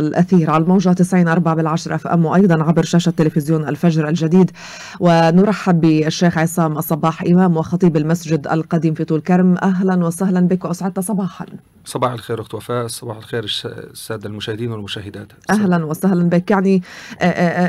الأثير على الموجة 90 بالعشرة بالعشر أف أم وأيضا عبر شاشة تلفزيون الفجر الجديد ونرحب بالشيخ عصام الصباح إمام وخطيب المسجد القديم في طول كرم أهلا وسهلا بك وأسعدت صباحا صباح الخير أخت وفاء صباح الخير السادة المشاهدين والمشاهدات أهلا وسهلا بك يعني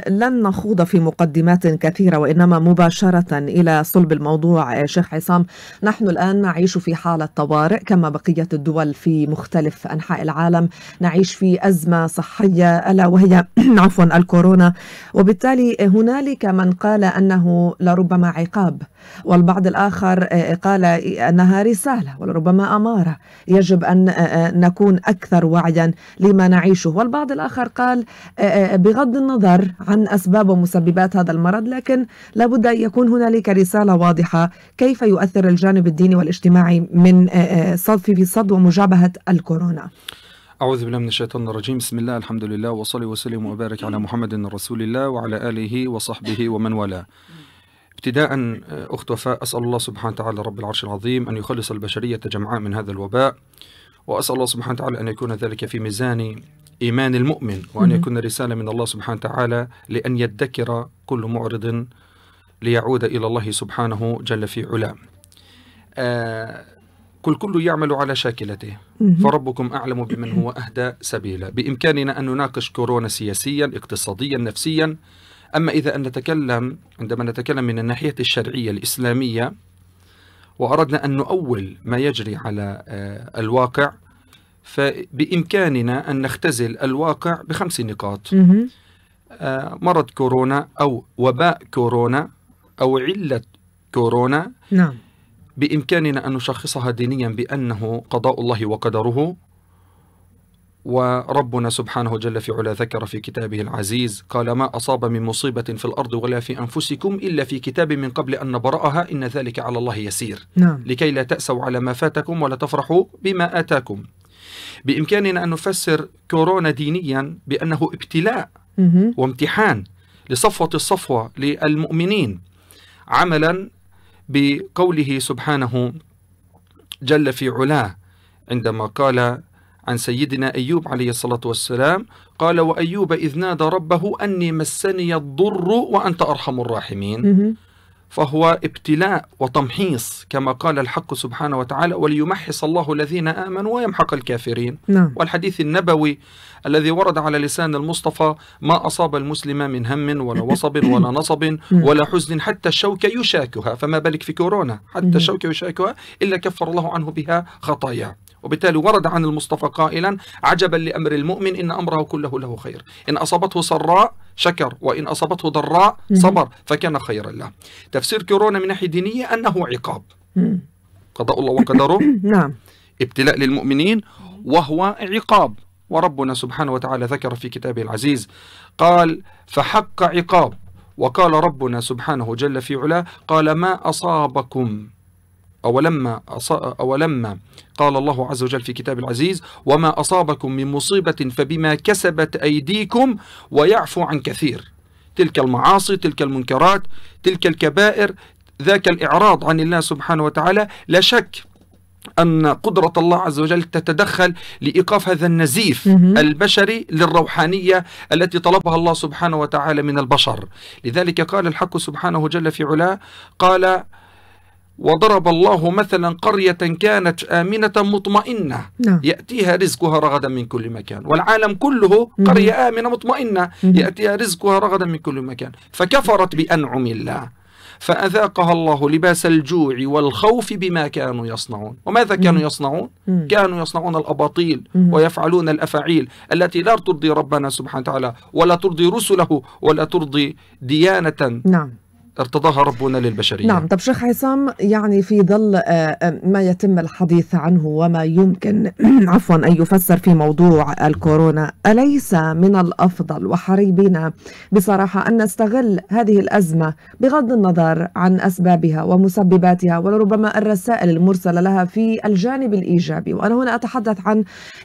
لن نخوض في مقدمات كثيرة وإنما مباشرة إلى صلب الموضوع شيخ عصام نحن الآن نعيش في حالة طوارئ كما بقية الدول في مختلف أنحاء العالم نعيش في أزمة الصحية ألا وهي عفوا الكورونا وبالتالي هنالك من قال أنه لربما عقاب والبعض الآخر آه، آه، قال أنها رسالة ولربما أمارة يجب أن آه، نكون أكثر وعيا لما نعيشه والبعض الآخر قال بغض النظر عن أسباب ومسببات هذا المرض لكن لابد أن يكون هنالك رسالة واضحة كيف يؤثر الجانب الديني والاجتماعي من صد في صد ومجابهة الكورونا أعوذ بالله من الشيطان الرجيم بسم الله الحمد لله وصلي وسلم وبارك على محمد رسول الله وعلى آله وصحبه ومن والاه ابتداء آه، أخت وفاء أسأل الله سبحانه وتعالى رب العرش العظيم أن يخلص البشرية جمعاء من هذا الوباء وأسأل الله سبحانه وتعالى أن يكون ذلك في ميزان إيمان المؤمن وأن يكون رسالة من الله سبحانه وتعالى لأن يدكر كل معرض ليعود إلى الله سبحانه جل في علام آه، قل كل يعمل على شاكلته فربكم أعلم بمن هو أهدى سبيلا بإمكاننا أن نناقش كورونا سياسيا اقتصاديا نفسيا أما إذا أن نتكلم عندما نتكلم من الناحية الشرعية الإسلامية وأردنا أن نؤول ما يجري على آه، الواقع فبإمكاننا أن نختزل الواقع بخمس نقاط آه، مرض كورونا أو وباء كورونا أو علة كورونا نعم بإمكاننا أن نشخصها دينيا بأنه قضاء الله وقدره وربنا سبحانه جل في علا ذكر في كتابه العزيز قال ما أصاب من مصيبة في الأرض ولا في أنفسكم إلا في كتاب من قبل أن نبرأها إن ذلك على الله يسير نعم. لكي لا تأسوا على ما فاتكم ولا تفرحوا بما آتاكم بإمكاننا أن نفسر كورونا دينيا بأنه ابتلاء وامتحان لصفوة الصفوة للمؤمنين عملا بقوله سبحانه جل في علاه عندما قال عن سيدنا أيوب عليه الصلاة والسلام قال وأيوب إذ نادى ربه أني مسني الضر وأنت أرحم الراحمين فهو ابتلاء وتمحيص كما قال الحق سبحانه وتعالى وليمحص الله الذين امنوا ويمحق الكافرين نعم. والحديث النبوي الذي ورد على لسان المصطفى ما اصاب المسلم من هم ولا وصب ولا نصب نعم. ولا حزن حتى الشوكه يشاكها فما بالك في كورونا حتى نعم. الشوكه يشاكها الا كفر الله عنه بها خطاياه وبالتالي ورد عن المصطفى قائلا عجبا لأمر المؤمن إن أمره كله له خير إن أصابته سراء شكر وإن أصابته ضراء صبر فكان خيرا له تفسير كورونا من ناحية دينية أنه عقاب قضاء الله وقدره نعم ابتلاء للمؤمنين وهو عقاب وربنا سبحانه وتعالى ذكر في كتابه العزيز قال فحق عقاب وقال ربنا سبحانه جل في علاه قال ما أصابكم أولما, أولما قال الله عز وجل في كتاب العزيز وما أصابكم من مصيبة فبما كسبت أيديكم ويعفو عن كثير تلك المعاصي تلك المنكرات تلك الكبائر ذاك الإعراض عن الله سبحانه وتعالى لا شك أن قدرة الله عز وجل تتدخل لإيقاف هذا النزيف البشري للروحانية التي طلبها الله سبحانه وتعالى من البشر لذلك قال الحق سبحانه جل في علاه قال وضرب الله مثلا قرية كانت آمنة مطمئنة نعم. يأتيها رزقها رغدا من كل مكان والعالم كله قرية آمنة مطمئنة يأتيها رزقها رغدا من كل مكان فكفرت بأنعم الله فأذاقها الله لباس الجوع والخوف بما كانوا يصنعون وماذا كانوا يصنعون؟ كانوا يصنعون الأباطيل ويفعلون الأفاعيل التي لا ترضي ربنا سبحانه وتعالى ولا ترضي رسله ولا ترضي ديانة نعم ارتضاها ربنا للبشرية نعم طب شيخ عصام يعني في ظل آه، آه، ما يتم الحديث عنه وما يمكن عفوا أن يفسر في موضوع الكورونا أليس من الأفضل وحريبنا بصراحة أن نستغل هذه الأزمة بغض النظر عن أسبابها ومسبباتها ولربما الرسائل المرسلة لها في الجانب الإيجابي وأنا هنا أتحدث عن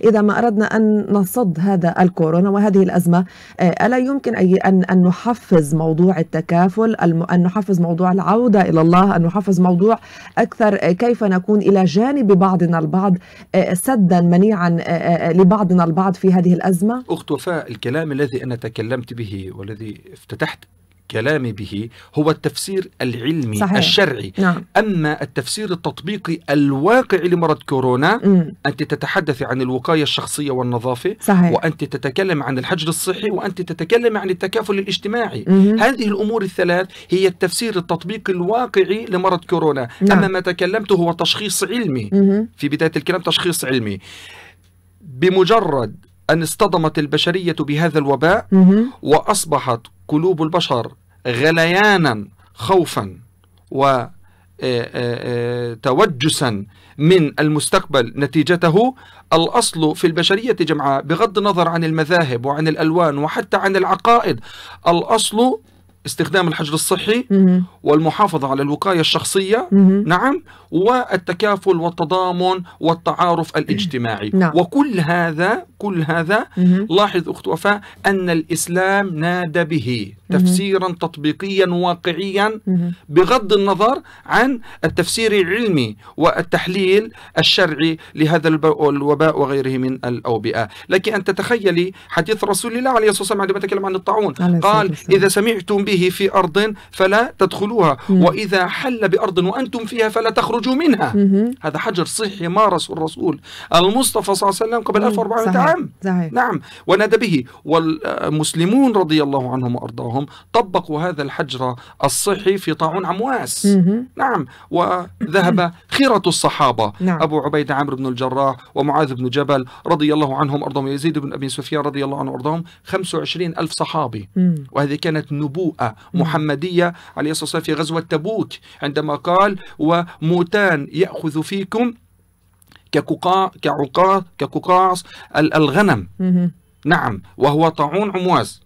إذا ما أردنا أن نصد هذا الكورونا وهذه الأزمة آه، ألا يمكن أن نحفز موضوع التكافل أن أن نحفز موضوع العودة إلى الله أن نحفز موضوع أكثر آه، كيف نكون إلى جانب بعضنا البعض آه، سدا منيعا آه، لبعضنا البعض في هذه الأزمة أخت وفاء الكلام الذي أنا تكلمت به والذي افتتحت الكلام به هو التفسير العلمي صحيح. الشرعي نعم. أما التفسير التطبيقي الواقعي لمرض كورونا م. أنت تتحدث عن الوقاية الشخصية والنظافة صحيح. وأنت تتكلم عن الحجر الصحي وأنت تتكلم عن التكافل الاجتماعي م. هذه الأمور الثلاث هي التفسير التطبيقي الواقعي لمرض كورونا نعم. أما ما تكلمته هو تشخيص علمي م. في بداية الكلام تشخيص علمي بمجرد أن اصطدمت البشرية بهذا الوباء مم. وأصبحت قلوب البشر غليانا خوفا وتوجسا آه، آه، آه، من المستقبل نتيجته الأصل في البشرية جمعاء بغض النظر عن المذاهب وعن الألوان وحتى عن العقائد الأصل استخدام الحجر الصحي والمحافظة على الوقاية الشخصية نعم والتكافل والتضامن والتعارف الاجتماعي نعم. وكل هذا كل هذا لاحظ أخت وفاء أن الإسلام نادى به تفسيرا تطبيقيا واقعيا بغض النظر عن التفسير العلمي والتحليل الشرعي لهذا الوباء وغيره من الأوبئة لكن أن تتخيلي حديث رسول الله عليه الصلاة والسلام عندما تكلم عن الطاعون قال إذا سمعتم به به في أرض فلا تدخلوها مم. وإذا حل بأرض وأنتم فيها فلا تخرجوا منها مم. هذا حجر صحي مارسه الرسول المصطفى صلى الله عليه وسلم قبل 1400 عام صحيح. نعم ونادى به والمسلمون رضي الله عنهم وأرضاهم طبقوا هذا الحجر الصحي في طاعون عمواس مم. نعم وذهب خيرة الصحابة نعم. أبو عبيدة عمرو بن الجراح ومعاذ بن جبل رضي الله عنهم أرضهم يزيد بن أبي سفيان رضي الله عنه وأرضاهم 25 ألف صحابي مم. وهذه كانت نبوءة محمدية عليه الصلاة والسلام في غزوة تبوك عندما قال وموتان يأخذ فيكم كققاع كعقاع كققاص الغنم نعم وهو طاعون عمواز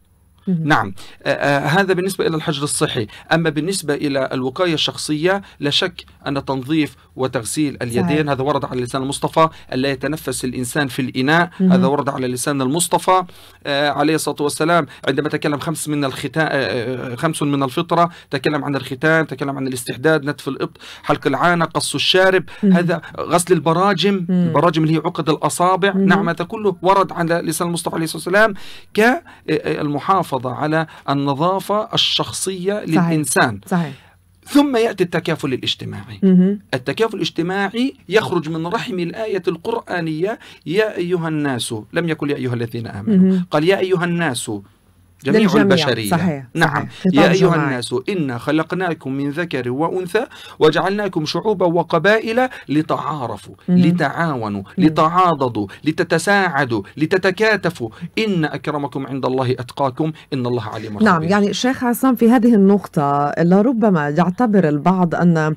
نعم آه آه هذا بالنسبة إلى الحجر الصحي أما بالنسبة إلى الوقاية الشخصية لا شك أن تنظيف وتغسيل اليدين صحيح. هذا ورد على لسان المصطفى ألا يتنفس الإنسان في الإناء مم. هذا ورد على لسان المصطفى آه عليه الصلاة والسلام عندما تكلم خمس من الختان آه،, آه خمس من الفطرة تكلم عن الختان تكلم عن الاستحداد نتف الإبط حلق العانة قص الشارب مم. هذا غسل البراجم مم. البراجم اللي هي عقد الأصابع مم. نعم هذا كله ورد على لسان المصطفى عليه الصلاة والسلام كالمحافظة آه، آه، على النظافة الشخصية صحيح. للإنسان صحيح. ثم ياتي التكافل الاجتماعي التكافل الاجتماعي يخرج من رحم الايه القرانيه يا ايها الناس لم يقل يا ايها الذين امنوا قال يا ايها الناس جميع للجميع. البشرية صحيح. نعم صحيح. يا أيها الناس إنا خلقناكم من ذكر وأنثى وجعلناكم شعوبا وقبائل لتعارفوا مم. لتعاونوا مم. لتعاضدوا لتتساعدوا لتتكاتفوا إن أكرمكم عند الله أتقاكم إن الله عليم نعم، خبير نعم يعني شيخ عصام في هذه النقطة لربما يعتبر البعض أن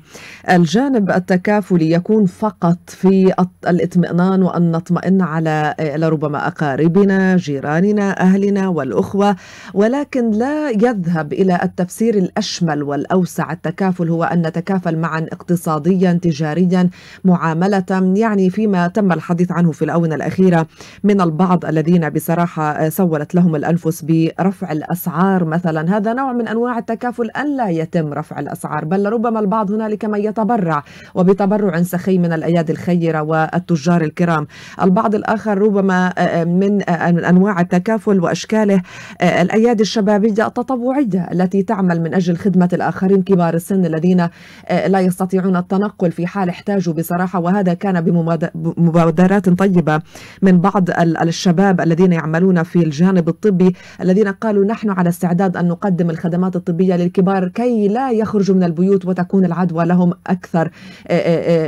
الجانب التكافلي يكون فقط في الاطمئنان وأن نطمئن على لربما أقاربنا جيراننا أهلنا والأخوة ولكن لا يذهب إلى التفسير الأشمل والأوسع التكافل هو أن نتكافل معا اقتصاديا تجاريا معاملة يعني فيما تم الحديث عنه في الآونة الأخيرة من البعض الذين بصراحة سولت لهم الأنفس برفع الأسعار مثلا هذا نوع من أنواع التكافل أن لا يتم رفع الأسعار بل ربما البعض هنالك من يتبرع وبتبرع سخي من الأيادي الخيرة والتجار الكرام البعض الآخر ربما آه، آه، آه، من أنواع التكافل وأشكاله الأيادي الشبابية التطوعية التي تعمل من أجل خدمة الآخرين كبار السن الذين آه، لا يستطيعون التنقل في حال احتاجوا بصراحة وهذا كان بمبادرات طيبة من بعض الشباب الذين يعملون في الجانب الطبي الذين قالوا نحن على استعداد أن نقدم الخدمات الطبية للكبار كي لا يخرجوا من البيوت وتكون العدوى لهم أكثر آه،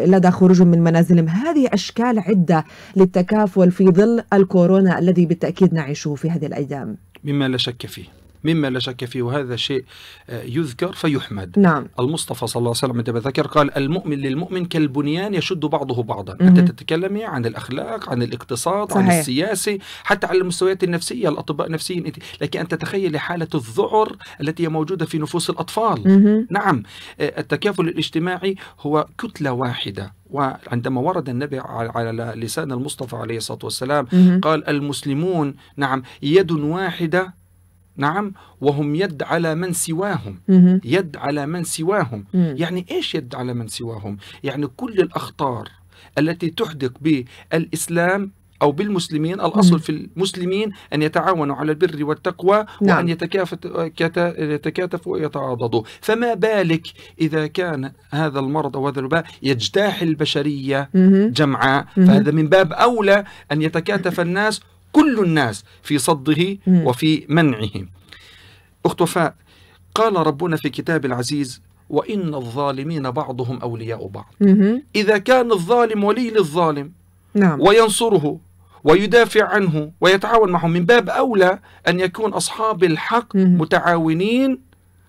آه، لدى خروجهم من منازلهم هذه أشكال عدة للتكافل في ظل الكورونا الذي بالتأكيد نعيشه في هذه الأيام مما لا شك فيه مما لا شك فيه وهذا شيء آه، يذكر فيحمد نعم. المصطفى صلى الله عليه وسلم عندما ذكر قال المؤمن للمؤمن كالبنيان يشد بعضه بعضا مم. أنت تتكلمي عن الأخلاق عن الاقتصاد صحيح. عن السياسي حتى على المستويات النفسية الأطباء نفسيين لكن أنت تخيل حالة الذعر التي هي موجودة في نفوس الأطفال مم. نعم آه، التكافل الاجتماعي هو كتلة واحدة وعندما ورد النبي على لسان المصطفى عليه الصلاه والسلام قال المسلمون نعم يد واحده نعم وهم يد على من سواهم يد على من سواهم يعني ايش يد على من سواهم يعني كل الاخطار التي تحدق بالاسلام أو بالمسلمين الأصل في المسلمين أن يتعاونوا على البر والتقوى نعم. وأن يتكاتفوا ويتعاضدوا فما بالك إذا كان هذا المرض أو هذا الوباء يجتاح البشرية جمعاء فهذا من باب أولى أن يتكاتف الناس كل الناس في صده وفي منعه أخت وفاء قال ربنا في كتاب العزيز وإن الظالمين بعضهم أولياء بعض إذا كان الظالم ولي للظالم نعم. وينصره ويدافع عنه ويتعاون معه من باب أولى أن يكون أصحاب الحق متعاونين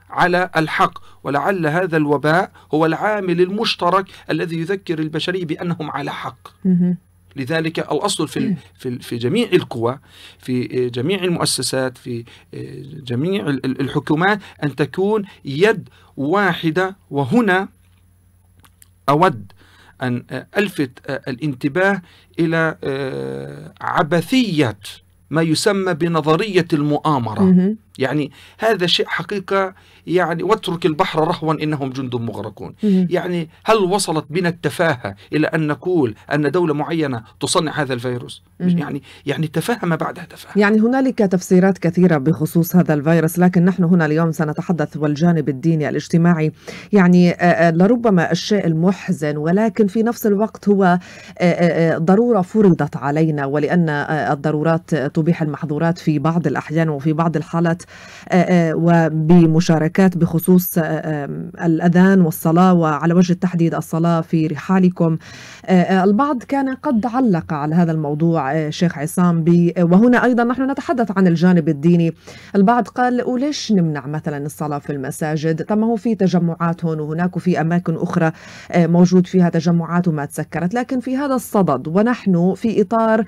على الحق ولعل هذا الوباء هو العامل المشترك الذي يذكر البشرية بأنهم على حق لذلك الأصل في, في, في جميع القوى في جميع المؤسسات في جميع الحكومات أن تكون يد واحدة وهنا أود أن ألفت الانتباه إلى آه، عبثية ما يسمى بنظرية المؤامرة يعني هذا شيء حقيقة يعني واترك البحر رهوا إنهم جند مغرقون يعني هل وصلت بنا التفاهة إلى أن نقول أن دولة معينة تصنع هذا الفيروس يعني يعني تفاهة ما بعدها تفاهة يعني هنالك تفسيرات كثيرة بخصوص هذا الفيروس لكن نحن هنا اليوم سنتحدث والجانب الديني الاجتماعي يعني آه، آه، لربما الشيء المحزن ولكن في نفس الوقت هو آه، ضرورة فرضت علينا ولأن الضرورات تبيح المحظورات في بعض الأحيان وفي بعض الحالات آه، آه، وبمشاركات بخصوص آه، الأذان والصلاة وعلى وجه التحديد الصلاة في رحالكم البعض كان قد علق على هذا الموضوع شيخ عصام وهنا أيضا نحن نتحدث عن الجانب الديني البعض قال وليش نمنع مثلا الصلاة في المساجد طب ما هو في تجمعات هون وهناك وفي أماكن أخرى موجود فيها تجمعات وما تسكرت لكن في هذا الصدد ونحن في إطار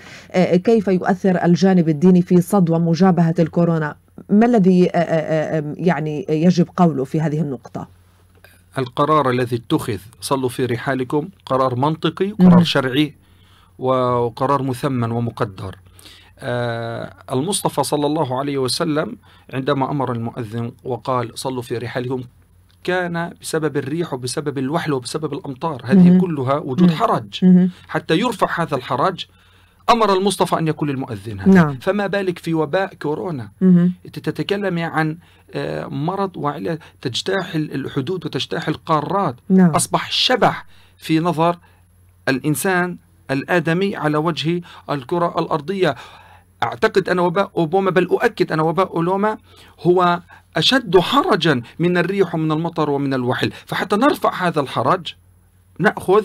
كيف يؤثر الجانب الديني في صد ومجابهة الكورونا ما الذي آه، آه، آه، يعني يجب قوله في هذه النقطه القرار الذي اتخذ صلوا في رحالكم قرار منطقي وقرار شرعي وقرار مثمن ومقدر المصطفى صلى الله عليه وسلم عندما أمر المؤذن وقال صلوا في رحالكم كان بسبب الريح وبسبب الوحل وبسبب الأمطار هذه كلها وجود حرج حتى يرفع هذا الحرج امر المصطفى ان يكون المؤذن هذا نعم. فما بالك في وباء كورونا انت تتكلمي عن آه، مرض وعلى تجتاح الحدود وتجتاح القارات نعم. اصبح شبح في نظر الانسان الادمي على وجه الكره الارضيه اعتقد ان وباء اوباما بل اؤكد ان وباء اولوما هو اشد حرجا من الريح ومن المطر ومن الوحل فحتى نرفع هذا الحرج ناخذ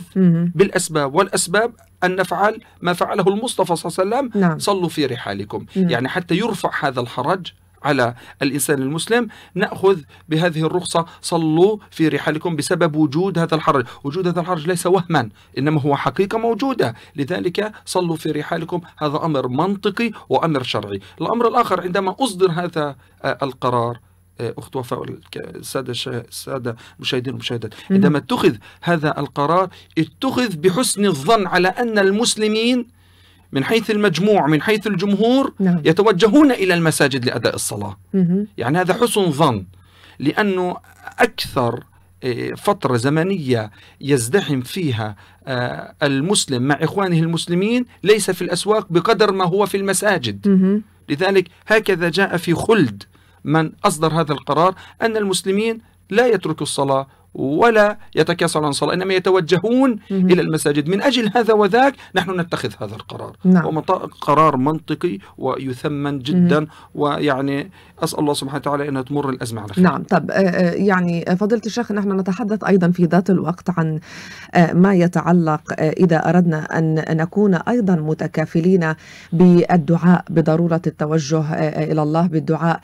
بالاسباب والاسباب أن نفعل ما فعله المصطفى صلى الله عليه وسلم نعم. صلوا في رحالكم نعم. يعني حتى يرفع هذا الحرج على الإنسان المسلم نأخذ بهذه الرخصة صلوا في رحالكم بسبب وجود هذا الحرج وجود هذا الحرج ليس وهما إنما هو حقيقة موجودة لذلك صلوا في رحالكم هذا أمر منطقي وأمر شرعي الأمر الآخر عندما أصدر هذا آه، القرار أخت وفاء السادة السادة المشاهدين والمشاهدات عندما اتخذ هذا القرار اتخذ بحسن الظن على أن المسلمين من حيث المجموع من حيث الجمهور نعم. يتوجهون إلى المساجد لأداء الصلاة مه. يعني هذا حسن ظن لأنه أكثر آه، فترة زمنية يزدحم فيها آه، المسلم مع إخوانه المسلمين ليس في الأسواق بقدر ما هو في المساجد مه. لذلك هكذا جاء في خلد من أصدر هذا القرار أن المسلمين لا يتركوا الصلاة ولا يتكاسل عن الصلاة إنما يتوجهون مم. إلى المساجد من أجل هذا وذاك نحن نتخذ هذا القرار نعم. قرار منطقي ويثمن جدا مم. ويعني أسأل الله سبحانه وتعالى أن تمر الأزمة على خير نعم طب آه، آه، يعني آه، فضيلة الشيخ نحن نتحدث أيضا في ذات الوقت عن ما يتعلق إذا أردنا أن نكون أيضا متكافلين بالدعاء بضرورة التوجه إلى الله بالدعاء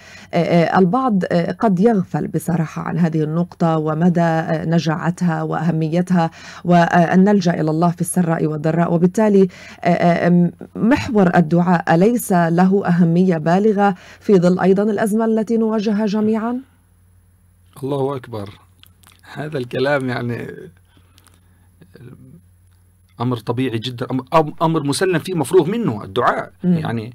البعض قد يغفل بصراحة عن هذه النقطة ومدى نجاعتها واهميتها وان نلجا الى الله في السراء والضراء وبالتالي آه، آه، محور الدعاء اليس له اهميه بالغه في ظل ايضا الازمه التي نواجهها جميعا؟ الله اكبر هذا الكلام يعني امر طبيعي جدا امر مسلم فيه مفروغ منه الدعاء م. يعني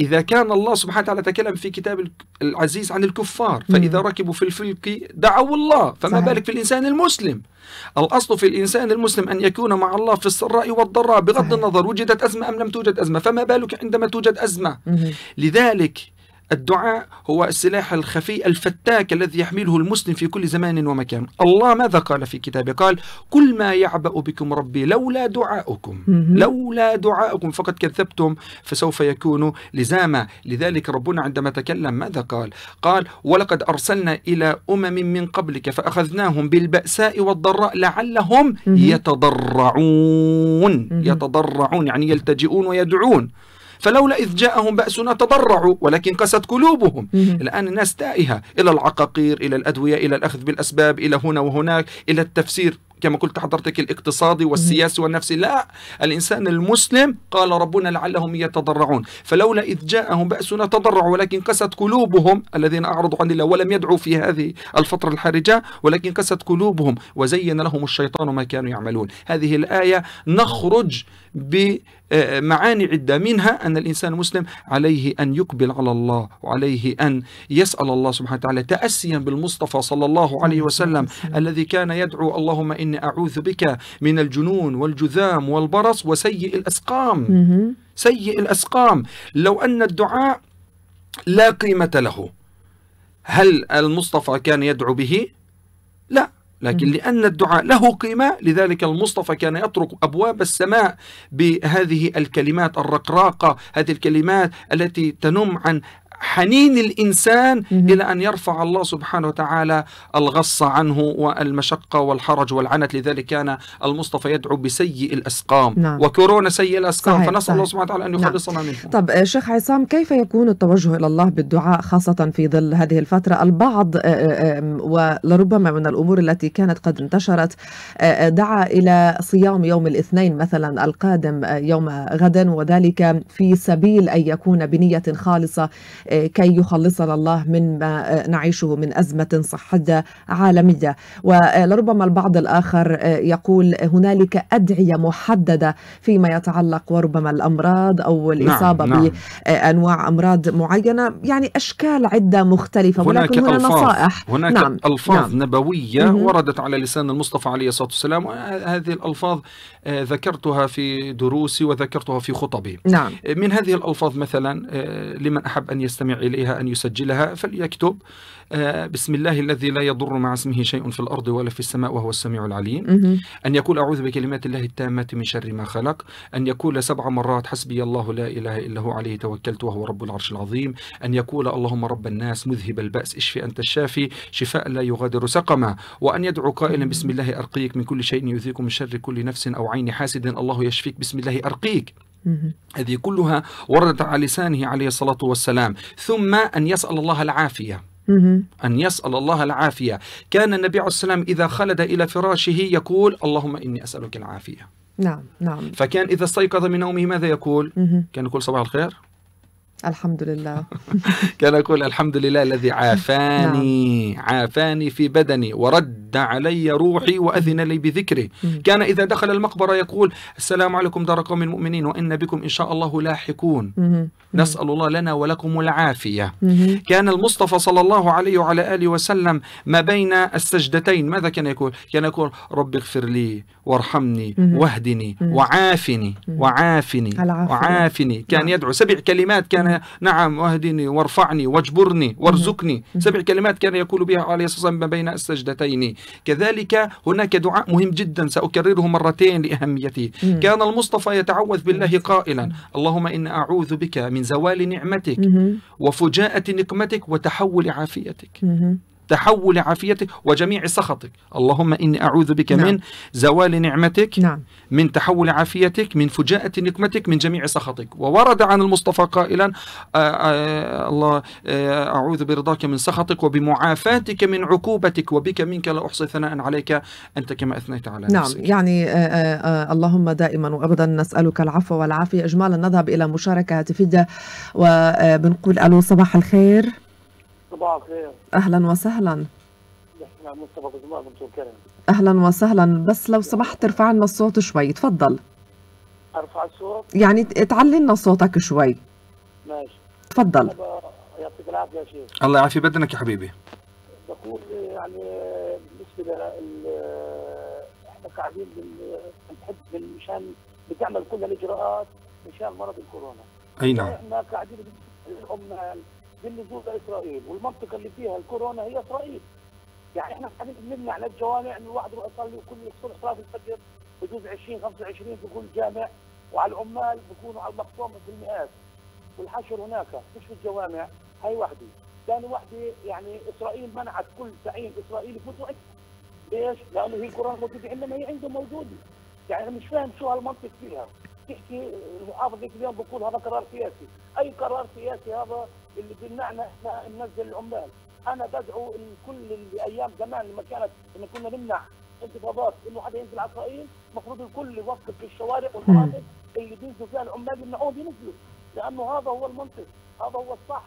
إذا كان الله سبحانه وتعالى تكلم في كتاب العزيز عن الكفار فإذا ركبوا في الفلك دعوا الله فما صحيح. بالك في الإنسان المسلم الأصل في الإنسان المسلم أن يكون مع الله في السراء والضراء بغض صحيح. النظر وجدت أزمة أم لم توجد أزمة فما بالك عندما توجد أزمة لذلك الدعاء هو السلاح الخفي الفتاك الذي يحمله المسلم في كل زمان ومكان الله ماذا قال في كتابه قال كل ما يعبأ بكم ربي لولا دعاؤكم لولا دعاؤكم فقد كذبتم فسوف يكون لزاما لذلك ربنا عندما تكلم ماذا قال قال ولقد أرسلنا إلى أمم من قبلك فأخذناهم بالبأساء والضراء لعلهم يتضرعون يتضرعون يعني يلتجئون ويدعون فلولا إذ جاءهم بأسنا تضرعوا ولكن قست قلوبهم الآن الناس تائهة إلى العقاقير إلى الأدوية إلى الأخذ بالأسباب إلى هنا وهناك إلى التفسير كما قلت حضرتك الاقتصادي والسياسي والنفسي لا الإنسان المسلم قال ربنا لعلهم يتضرعون فلولا إذ جاءهم بأسنا تضرعوا ولكن قست قلوبهم الذين أعرضوا عن الله ولم يدعوا في هذه الفترة الحرجة ولكن قست قلوبهم وزين لهم الشيطان ما كانوا يعملون هذه الآية نخرج بمعاني عدة منها أن الإنسان المسلم عليه أن يقبل على الله وعليه أن يسأل الله سبحانه وتعالى تأسيا بالمصطفى صلى الله عليه وسلم الذي كان يدعو اللهم إني أعوذ بك من الجنون والجذام والبرص وسيء الأسقام سيء الأسقام لو أن الدعاء لا قيمة له هل المصطفى كان يدعو به؟ لا لكن لأن الدعاء له قيمة لذلك المصطفى كان يطرق أبواب السماء بهذه الكلمات الرقراقة هذه الكلمات التي تنم عن حنين الإنسان إلى أن يرفع الله سبحانه وتعالى الغص عنه والمشقة والحرج والعنت لذلك كان المصطفى يدعو بسيء الأسقام نعم. وكورونا سيء الأسقام صحيح فنسأل صحيح. الله سبحانه وتعالى أن نعم. يخلصنا نعم. منه طب آه، شيخ عصام كيف يكون التوجه إلى الله بالدعاء خاصة في ظل هذه الفترة البعض آه، آه، ولربما من الأمور التي كانت قد انتشرت دعا إلى صيام يوم الاثنين مثلا القادم يوم غدا وذلك في سبيل أن يكون بنية خالصة آه، كي يخلصنا الله من ما آه، نعيشه من أزمة صحية عالمية ولربما البعض الآخر آه، يقول هنالك أدعية محددة فيما يتعلق وربما الأمراض أو نعم، الإصابة نعم. بأنواع أمراض معينة يعني أشكال عدة مختلفة هناك ولكن هنا ألفاظ. نصائح هناك نعم. ألفاظ نعم. نبوية مم. وردت على لسان المصطفى عليه الصلاة والسلام هذه الألفاظ ذكرتها في دروسي وذكرتها في خطبي نعم. من هذه الألفاظ مثلا لمن أحب أن يستمع يستمع إليها أن يسجلها فليكتب آه، بسم الله الذي لا يضر مع اسمه شيء في الأرض ولا في السماء وهو السميع العليم أن يقول أعوذ بكلمات الله التامة من شر ما خلق أن يقول سبع مرات حسبي الله لا إله إلا هو عليه توكلت وهو رب العرش العظيم أن يقول اللهم رب الناس مذهب البأس اشفي أنت الشافي شفاء لا يغادر سقما وأن يدعو قائلا بسم الله أرقيك من كل شيء يؤذيك من شر كل نفس أو عين حاسد الله يشفيك بسم الله أرقيك هذه كلها وردت على لسانه عليه الصلاة والسلام ثم أن يسأل الله العافية أن يسأل الله العافية كان النبي عليه السلام إذا خلد إلى فراشه يقول اللهم إني أسألك العافية نعم نعم فكان إذا استيقظ من نومه ماذا يقول؟ كان يقول صباح الخير الحمد لله كان أقول الحمد لله الذي عافاني نعم. عافاني في بدني ورد علي روحي وأذن لي بذكره كان إذا دخل المقبرة يقول السلام عليكم دار قوم المؤمنين وإن بكم إن شاء الله لاحقون نسأل الله لنا ولكم العافية كان المصطفى صلى الله عليه وعلى آله وسلم ما بين السجدتين ماذا كان يقول كان يقول رب اغفر لي وارحمني واهدني وعافني وعافني وعافني كان نعم. يدعو سبع كلمات كان اسمها نعم واهدني وارفعني واجبرني وارزقني سبع كلمات كان يقول بها عليه الصلاة والسلام بين السجدتين كذلك هناك دعاء مهم جدا سأكرره مرتين لأهميته كان المصطفى يتعوذ بالله قائلا اللهم إن أعوذ بك من زوال نعمتك وفجاءة نقمتك وتحول عافيتك تحول عافيتك وجميع سخطك اللهم إني أعوذ بك نعم. من زوال نعمتك نعم. من تحول عافيتك من فجاءة نقمتك من جميع سخطك وورد عن المصطفى قائلا آه، آه، الله آه، أعوذ برضاك من سخطك وبمعافاتك من عقوبتك وبك منك لا أحصي ثناء عليك أنت كما أثنيت على نعم نفسك. يعني اللهم دائما وأبدا نسألك العفو والعافية إجمالا نذهب إلى مشاركة هاتفية وبنقول ألو صباح الخير صباح الخير اهلا وسهلا مصطفى كرم اهلا وسهلا بس لو سمحت ترفع لنا الصوت شوي تفضل ارفع الصوت يعني تعلي لنا صوتك شوي ماشي تفضل يعطيك العافيه يا شيخ الله يعافي بدنك يا حبيبي بقول يعني بالنسبه ل احنا قاعدين بنحب من مشان بتعمل كل الاجراءات مشان مرض الكورونا اي نعم احنا قاعدين الامه باللجوء لاسرائيل والمنطقه اللي فيها الكورونا هي اسرائيل يعني احنا قاعدين بنمنع للجوامع انه الواحد يروح يصلي وكل يصلي صلاه الفجر بجوز 20 25 في كل جامع وعلى العمال بكونوا على في بالمئات والحشر هناك مش في الجوامع هاي وحده ثاني وحده يعني اسرائيل منعت كل زعيم اسرائيلي يفوت ليش؟ لانه هي الكورونا موجوده عندنا ما هي عندهم موجوده يعني انا مش فاهم شو هالمنطق فيها تحكي المحافظ اليوم بقول هذا قرار سياسي، اي قرار سياسي هذا اللي بيمنعنا احنا ننزل العمال، انا بدعو الكل اللي ايام زمان لما كانت لما كنا نمنع انتفاضات انه حدا ينزل على اسرائيل، المفروض الكل يوقف في الشوارع والمناطق اللي بينزلوا فيها العمال يمنعوهم ينزلوا، لانه هذا هو المنطق، هذا هو الصح،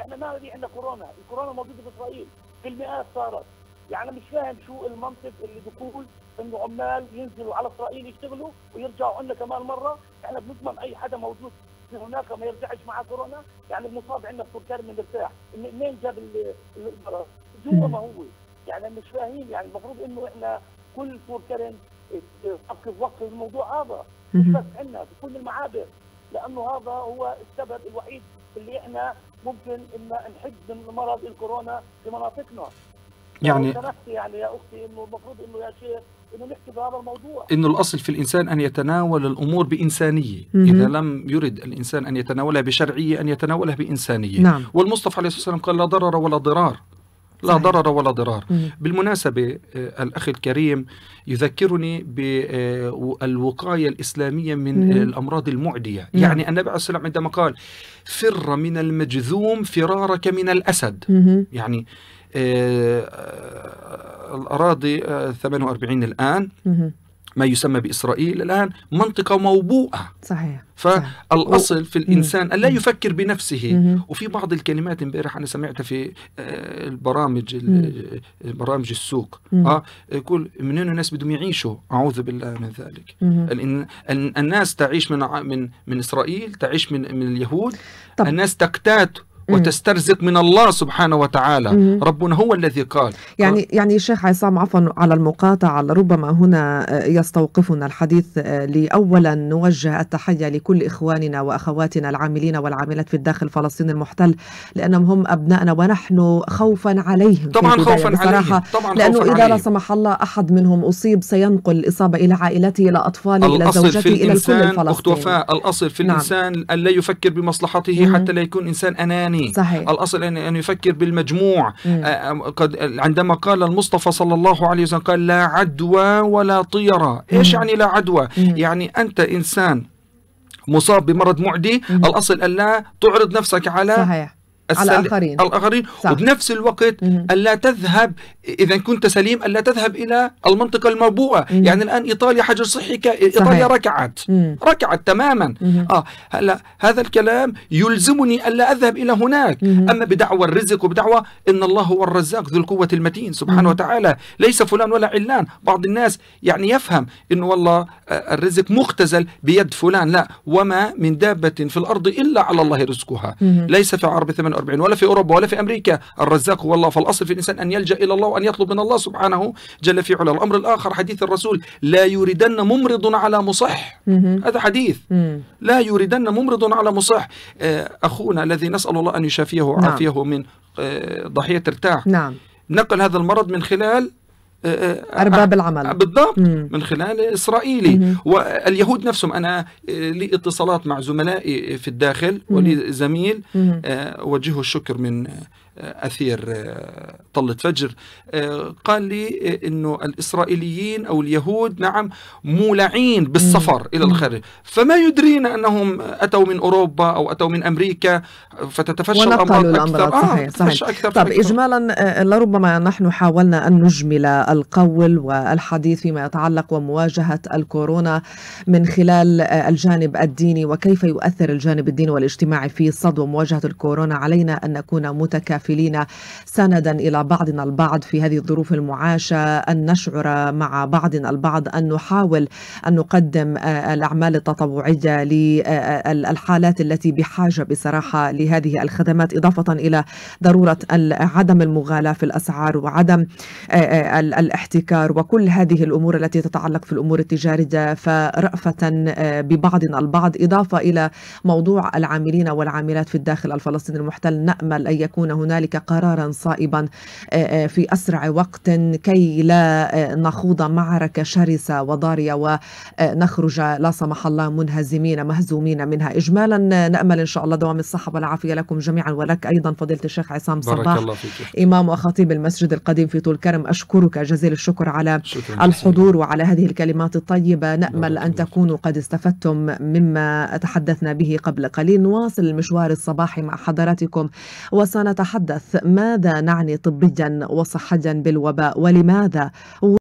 احنا ما في عندنا كورونا، الكورونا موجوده في اسرائيل، في المئات صارت، يعني مش فاهم شو المنطق اللي بيقول انه عمال ينزلوا على اسرائيل يشتغلوا ويرجعوا عندنا كمان مره احنا بنضمن اي حدا موجود هناك ما يرجعش مع كورونا يعني المصاب عندنا في تركيا مرتاح منين جاب المرض جوا ما هو يعني مش فاهمين يعني المفروض انه احنا كل فور توقف وقف الموضوع هذا مش بس عندنا في كل المعابر لانه هذا هو السبب الوحيد اللي احنا ممكن ان نحد من مرض الكورونا في مناطقنا يعني يعني يا اختي انه المفروض انه يا شيخ انه نحكي بهذا الموضوع انه الاصل في الانسان ان يتناول الامور بانسانيه، اذا لم يرد الانسان ان يتناولها بشرعيه ان يتناولها بانسانيه، نعم. والمصطفى عليه الصلاه والسلام قال لا ضرر ولا ضرار لا صحيح. ضرر ولا ضرار مم. بالمناسبة آه، الأخ الكريم يذكرني بالوقاية آه، الإسلامية من مم. الأمراض المعدية مم. نعم. يعني النبي عليه الصلاة والسلام عندما قال فر من المجذوم فرارك من الأسد مم. يعني الأراضي آه، آه، 48 آه، الآن ما يسمى بإسرائيل الآن منطقة موبوءة صحيح فالأصل في الإنسان أن لا يفكر بنفسه وفي بعض الكلمات امبارح أنا سمعتها في البرامج برامج السوق آه يقول منين الناس بدهم يعيشوا أعوذ بالله من ذلك الناس تعيش من من من إسرائيل تعيش من من اليهود الناس تقتات وتسترزق من الله سبحانه وتعالى ربنا هو الذي قال يعني يعني شيخ عصام عفوا على المقاطعة ربما هنا يستوقفنا الحديث آه، لأولا نوجه التحية لكل إخواننا وأخواتنا العاملين والعاملات في الداخل الفلسطيني المحتل لأنهم هم أبنائنا ونحن خوفا عليهم طبعا خوفا عليهم طبعا لأنه إذا لا سمح الله أحد منهم أصيب سينقل الإصابة إلى عائلته إلى أطفاله إلى زوجته إلى كل الفلسطيني أخت وفاء الأصل في نعم. الإنسان ألا يفكر بمصلحته حتى لا يكون إنسان أناني الإنساني صحيح. الأصل أن, أن يفكر بالمجموع آه، آه، قد عندما قال المصطفى صلى الله عليه وسلم قال لا عدوى ولا طيرة إيش يعني لا عدوى مم. يعني أنت إنسان مصاب بمرض معدي مم. الأصل أن لا تعرض نفسك على صحيح. على الآخرين الآخرين صح. وبنفس الوقت ألا تذهب إذا كنت سليم ألا تذهب إلى المنطقة الموبوءة يعني الآن إيطاليا حجر صحي ك... إيطاليا صحيح. ركعت مم. ركعت تماما مم. آه هلا هذا الكلام يلزمني ألا أذهب إلى هناك مم. أما بدعوى الرزق وبدعوى إن الله هو الرزاق ذو القوة المتين سبحانه مم. وتعالى ليس فلان ولا علان بعض الناس يعني يفهم إنه والله آه، الرزق مختزل بيد فلان لا وما من دابة في الأرض إلا على الله رزقها مم. ليس في عرب ثمن 40 ولا في أوروبا ولا في أمريكا الرزاق هو الله فالأصل في الإنسان أن يلجأ إلى الله وأن يطلب من الله سبحانه جل في علا الأمر الآخر حديث الرسول لا يريدن ممرض على مصح هذا حديث لا يريدن ممرض على مصح آه، أخونا الذي نسأل الله أن يشافيه نعم. وعافيه من آه، ضحية ارتاح نعم. نقل هذا المرض من خلال أه، أه، ارباب أه، العمل بالضبط مم. من خلال اسرائيلي مم. واليهود نفسهم انا لي اتصالات مع زملائي في الداخل ولي زميل اوجهه الشكر من اثير طلة فجر قال لي انه الاسرائيليين او اليهود نعم مولعين بالسفر الى الخارج فما يدرينا انهم اتوا من اوروبا او اتوا من امريكا فتتفشى الامراض اكثر الأمراض صحيح. صحيح. أكثر طب اجمالا لربما نحن حاولنا ان نجمل القول والحديث فيما يتعلق ومواجهة الكورونا من خلال الجانب الديني وكيف يؤثر الجانب الديني والاجتماعي في صد ومواجهة الكورونا علينا أن نكون متكافلين سندا إلى بعضنا البعض في هذه الظروف المعاشة أن نشعر مع بعضنا البعض أن نحاول أن نقدم آه، الأعمال التطوعية للحالات التي بحاجة بصراحة لهذه الخدمات إضافة إلى ضرورة عدم المغالاة في الأسعار وعدم آه، آه، الاحتكار وكل هذه الأمور التي تتعلق في الأمور التجارية فرأفة آه، ببعضنا البعض إضافة إلى موضوع العاملين والعاملات في الداخل الفلسطيني المحتل نأمل أن يكون هنالك قرارا صائبا آه، آه، في أسرع وقت كي لا نخوض معركة شرسة وضارية ونخرج لا سمح الله منهزمين مهزومين منها إجمالا نأمل إن شاء الله دوام الصحة والعافية لكم جميعا ولك أيضا فضيلة الشيخ عصام صباح إمام وخطيب المسجد القديم في طول كرم أشكرك جزيل الشكر على شكرا الحضور وعلى هذه الكلمات الطيبة نأمل أن تكونوا قد استفدتم مما تحدثنا به قبل قليل نواصل المشوار الصباحي مع حضراتكم وسنتحدث ماذا نعني طبيا وصحيا بالوباء ولماذا